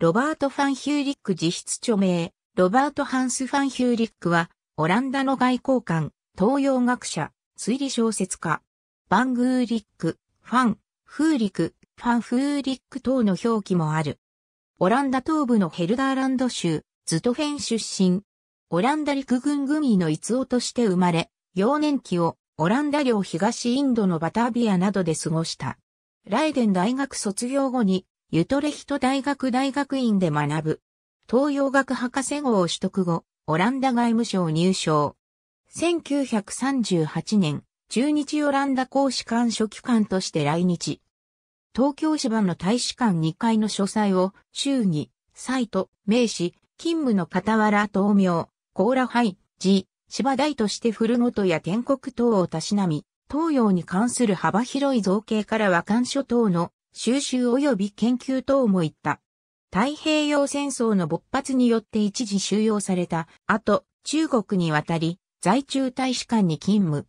ロバート・ファン・ヒューリック自筆著名、ロバート・ハンス・ファン・ヒューリックは、オランダの外交官、東洋学者、推理小説家、バングーリック、ファン、フーリク、ファン・フーリック等の表記もある。オランダ東部のヘルダーランド州、ズトフェン出身。オランダ陸軍組の逸夫として生まれ、幼年期をオランダ領東インドのバタービアなどで過ごした。ライデン大学卒業後にユトレヒト大学大学院で学ぶ。東洋学博士号を取得後、オランダ外務省入省。1938年、中日オランダ公使館書記官として来日。東京芝の大使館2階の書斎を、衆議、サイト、名詞、勤務の傍ら東名、コーラハイ、ジ、芝大として古本や天国等をたしなみ、東洋に関する幅広い造形から和漢書等の収集及び研究等も行った。太平洋戦争の勃発によって一時収容された後、中国に渡り、在中大使館に勤務。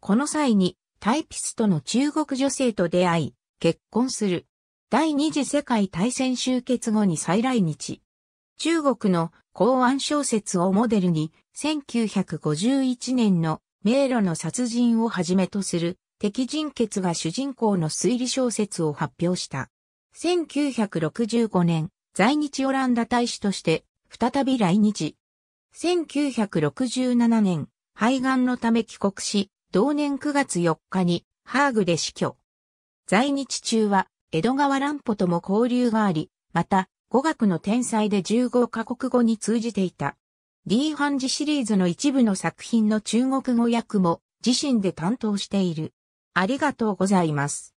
この際に、タイピストの中国女性と出会い、結婚する。第二次世界大戦終結後に再来日。中国の公安小説をモデルに、1951年の迷路の殺人をはじめとする敵人血が主人公の推理小説を発表した。1965年、在日オランダ大使として、再び来日。1967年、肺がんのため帰国し、同年9月4日に、ハーグで死去。在日中は、江戸川乱歩とも交流があり、また、語学の天才で15カ国語に通じていた。D ー・ハンジシリーズの一部の作品の中国語訳も自身で担当している。ありがとうございます。